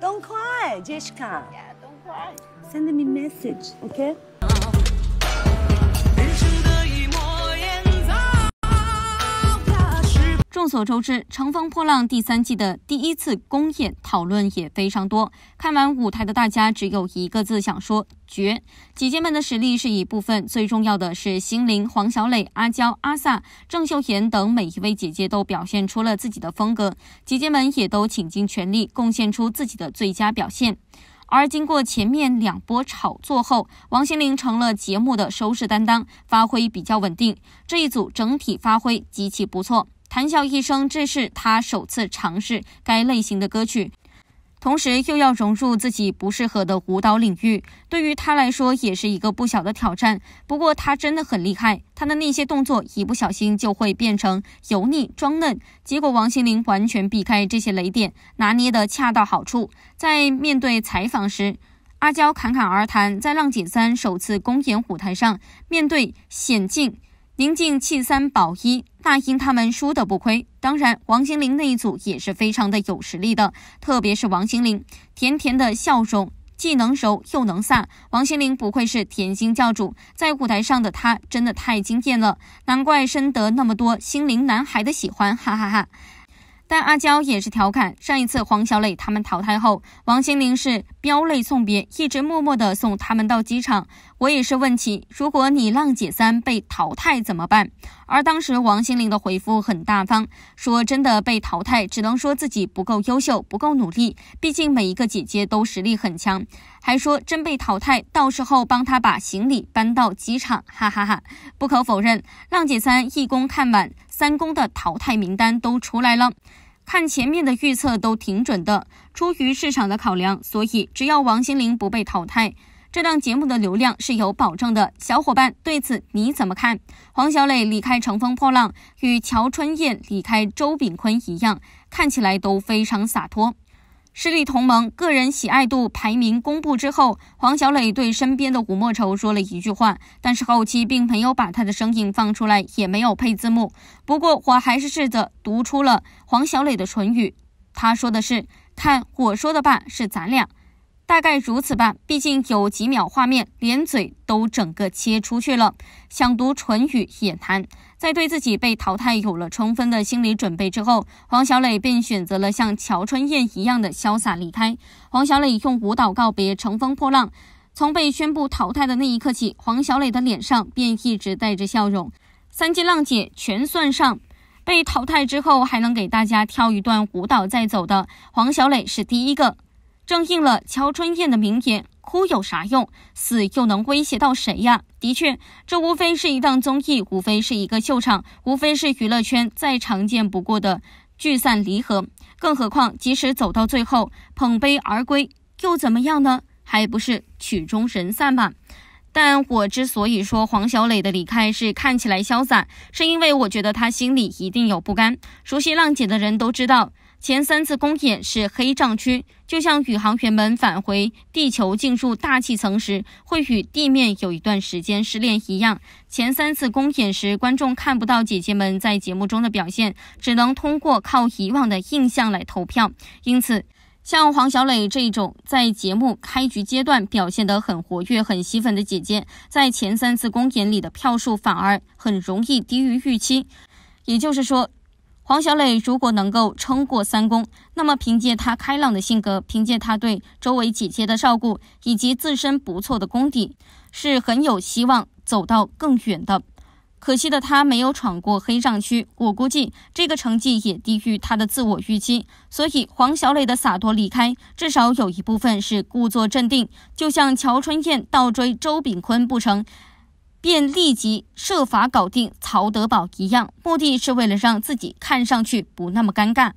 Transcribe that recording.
Don't cry, Jessica. Yeah, don't cry. Send me a message, okay? 众所周知，《乘风破浪》第三季的第一次公演讨论也非常多。看完舞台的大家只有一个字想说：绝！姐姐们的实力是一部分，最重要的是心灵、黄小磊、阿娇、阿萨、郑秀妍等每一位姐姐都表现出了自己的风格，姐姐们也都倾尽全力，贡献出自己的最佳表现。而经过前面两波炒作后，王心凌成了节目的收视担当，发挥比较稳定。这一组整体发挥极其不错。谈笑一生，这是他首次尝试该类型的歌曲，同时又要融入自己不适合的舞蹈领域，对于他来说也是一个不小的挑战。不过他真的很厉害，他的那些动作一不小心就会变成油腻装嫩，结果王心凌完全避开这些雷点，拿捏得恰到好处。在面对采访时，阿娇侃侃而谈，在《浪姐三》首次公演舞台上，面对险境。宁静弃三保一大英他们输的不亏，当然王心凌那一组也是非常的有实力的，特别是王心凌甜甜的笑容，既能柔又能飒，王心凌不愧是甜心教主，在舞台上的她真的太惊艳了，难怪深得那么多心灵男孩的喜欢，哈哈哈。但阿娇也是调侃，上一次黄小磊他们淘汰后，王心凌是飙泪送别，一直默默的送他们到机场。我也是问起，如果你浪姐三被淘汰怎么办？而当时王心凌的回复很大方，说真的被淘汰，只能说自己不够优秀，不够努力，毕竟每一个姐姐都实力很强。还说真被淘汰，到时候帮她把行李搬到机场，哈哈哈。不可否认，浪姐三一公看完三公的淘汰名单都出来了，看前面的预测都挺准的。出于市场的考量，所以只要王心凌不被淘汰。这档节目的流量是有保证的，小伙伴对此你怎么看？黄小磊离开《乘风破浪》，与乔春燕离开周炳坤一样，看起来都非常洒脱。势力同盟个人喜爱度排名公布之后，黄小磊对身边的吴莫愁说了一句话，但是后期并没有把他的声音放出来，也没有配字幕。不过我还是试着读出了黄小磊的唇语，他说的是：“看我说的吧，是咱俩。”大概如此吧，毕竟有几秒画面连嘴都整个切出去了，想读唇语也难。在对自己被淘汰有了充分的心理准备之后，黄小磊便选择了像乔春燕一样的潇洒离开。黄小磊用舞蹈告别《乘风破浪》。从被宣布淘汰的那一刻起，黄小磊的脸上便一直带着笑容。三季浪姐全算上，被淘汰之后还能给大家跳一段舞蹈再走的黄小磊是第一个。正应了乔春燕的名言：“哭有啥用？死又能威胁到谁呀？”的确，这无非是一档综艺，无非是一个秀场，无非是娱乐圈再常见不过的聚散离合。更何况，即使走到最后捧杯而归，又怎么样呢？还不是曲终人散吧？但我之所以说黄小磊的离开是看起来潇洒，是因为我觉得他心里一定有不甘。熟悉浪姐的人都知道。前三次公演是黑障区，就像宇航员们返回地球进入大气层时，会与地面有一段时间失联一样。前三次公演时，观众看不到姐姐们在节目中的表现，只能通过靠以往的印象来投票。因此，像黄小蕾这种在节目开局阶段表现得很活跃、很吸粉的姐姐，在前三次公演里的票数反而很容易低于预期。也就是说，黄小磊如果能够撑过三公，那么凭借他开朗的性格，凭借他对周围姐姐的照顾，以及自身不错的功底，是很有希望走到更远的。可惜的他没有闯过黑障区，我估计这个成绩也低于他的自我预期。所以黄小磊的洒脱离开，至少有一部分是故作镇定，就像乔春燕倒追周炳坤不成。便立即设法搞定曹德宝一样，目的是为了让自己看上去不那么尴尬。